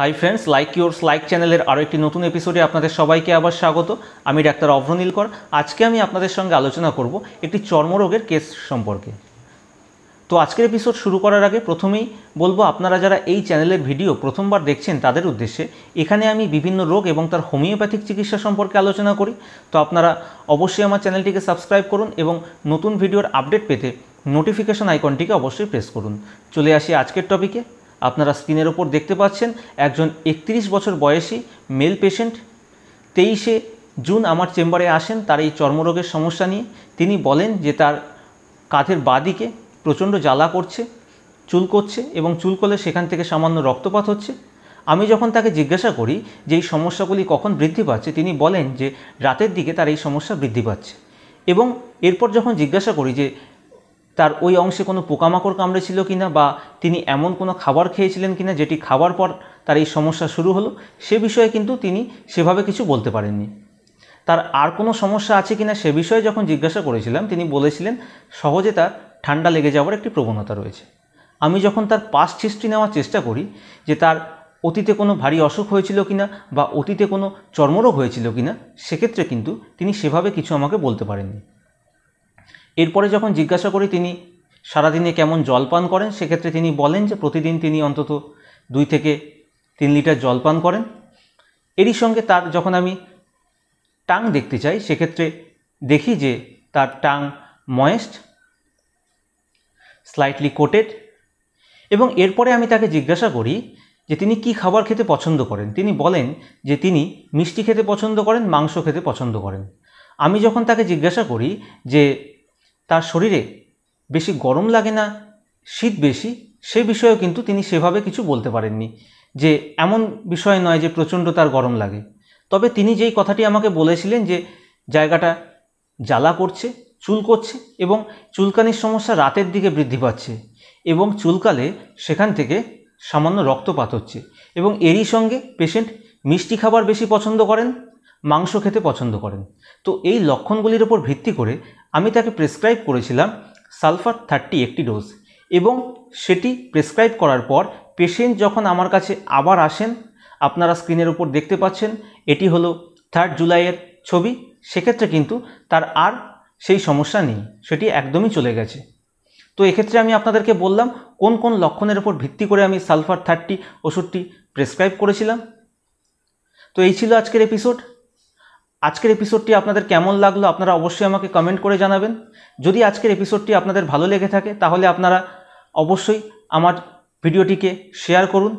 high friends like yours like চ্যানেলের আরও একটি নতুন এপিসোডে আপনাদের সবাইকে আবার স্বাগত আমি ডাক্তার অভ্রনীলকর আজকে আমি আপনাদের সঙ্গে আলোচনা করব একটি চর্মরোগের কেস সম্পর্কে তো আজকের এপিসোড শুরু করার আগে প্রথমেই বলবো আপনারা যারা এই চ্যানেলের ভিডিও প্রথমবার দেখছেন তাদের উদ্দেশ্যে এখানে আমি বিভিন্ন রোগ এবং তার হোমিওপ্যাথিক চিকিৎসা সম্পর্কে আলোচনা করি তো আপনারা অবশ্যই আমার চ্যানেলটিকে সাবস্ক্রাইব করুন এবং নতুন ভিডিওর আপডেট পেতে নোটিফিকেশন আইকনটিকে অবশ্যই প্রেস করুন চলে আসি আজকের টপিকে আপনারা স্ক্রিনের ওপর দেখতে পাচ্ছেন একজন একত্রিশ বছর বয়সী মেল পেশেন্ট তেইশে জুন আমার চেম্বারে আসেন তার এই চর্মরোগের সমস্যা নিয়ে তিনি বলেন যে তার কাঁধের বাদিকে প্রচণ্ড জ্বালা করছে চুল করছে এবং চুল করলে সেখান থেকে সামান্য রক্তপাত হচ্ছে আমি যখন তাকে জিজ্ঞাসা করি যে এই সমস্যাগুলি কখন বৃদ্ধি পাচ্ছে তিনি বলেন যে রাতের দিকে তার এই সমস্যা বৃদ্ধি পাচ্ছে এবং এরপর যখন জিজ্ঞাসা করি যে তার ওই অংশে কোনো পোকামাকড় কামড়েছিল কি না বা তিনি এমন কোনো খাবার খেয়েছিলেন কি না যেটি খাওয়ার পর তার এই সমস্যা শুরু হলো সে বিষয়ে কিন্তু তিনি সেভাবে কিছু বলতে পারেননি তার আর কোনো সমস্যা আছে কি না সে বিষয়ে যখন জিজ্ঞাসা করেছিলাম তিনি বলেছিলেন সহজে তার ঠান্ডা লেগে যাওয়ার একটি প্রবণতা রয়েছে আমি যখন তার পাস্ট হিস্ট্রি নেওয়ার চেষ্টা করি যে তার অতীতে কোনো ভারী অসুখ হয়েছিল কিনা বা অতীতে কোনো চর্মরোগ হয়েছিল কিনা সেক্ষেত্রে কিন্তু তিনি সেভাবে কিছু আমাকে বলতে পারেননি এরপরে যখন জিজ্ঞাসা করি তিনি সারাদিনে কেমন জল পান করেন সেক্ষেত্রে তিনি বলেন যে প্রতিদিন তিনি অন্তত দুই থেকে তিন লিটার জল পান করেন এরই সঙ্গে তার যখন আমি টাং দেখতে চাই সেক্ষেত্রে দেখি যে তার টাং ময়েস্ট স্লাইটলি কোটেড এবং এরপরে আমি তাকে জিজ্ঞাসা করি যে তিনি কি খাবার খেতে পছন্দ করেন তিনি বলেন যে তিনি মিষ্টি খেতে পছন্দ করেন মাংস খেতে পছন্দ করেন আমি যখন তাকে জিজ্ঞাসা করি যে তার শরীরে বেশি গরম লাগে না শীত বেশি সে বিষয়েও কিন্তু তিনি সেভাবে কিছু বলতে পারেননি যে এমন বিষয় নয় যে প্রচণ্ড তার গরম লাগে তবে তিনি যেই কথাটি আমাকে বলেছিলেন যে জায়গাটা জ্বালা করছে চুল করছে এবং চুলকানির সমস্যা রাতের দিকে বৃদ্ধি পাচ্ছে এবং চুলকালে সেখান থেকে সামান্য রক্তপাত হচ্ছে এবং এরই সঙ্গে পেশেন্ট মিষ্টি খাবার বেশি পছন্দ করেন মাংস খেতে পছন্দ করেন তো এই লক্ষণগুলির ওপর ভিত্তি করে আমি তাকে প্রেসক্রাইব করেছিলাম সালফার থার্টি একটি ডোজ এবং সেটি প্রেসক্রাইব করার পর পেশেন্ট যখন আমার কাছে আবার আসেন আপনারা স্ক্রিনের উপর দেখতে পাচ্ছেন এটি হলো থার্ড জুলাইয়ের ছবি সেক্ষেত্রে কিন্তু তার আর সেই সমস্যা নেই সেটি একদমই চলে গেছে তো এক্ষেত্রে আমি আপনাদেরকে বললাম কোন কোন লক্ষণের উপর ভিত্তি করে আমি সালফার থার্টি ওষুধটি প্রেসক্রাইব করেছিলাম তো এই ছিল আজকের এপিসোড আজকের এপিসোডটি আপনাদের কেমন লাগলো আপনারা অবশ্যই আমাকে কমেন্ট করে জানাবেন যদি আজকের এপিসোডটি আপনাদের ভালো লেগে থাকে তাহলে আপনারা অবশ্যই আমার ভিডিওটিকে শেয়ার করুন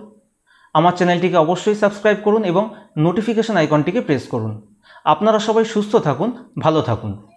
আমার চ্যানেলটিকে অবশ্যই সাবস্ক্রাইব করুন এবং নোটিফিকেশন আইকনটিকে প্রেস করুন আপনারা সবাই সুস্থ থাকুন ভালো থাকুন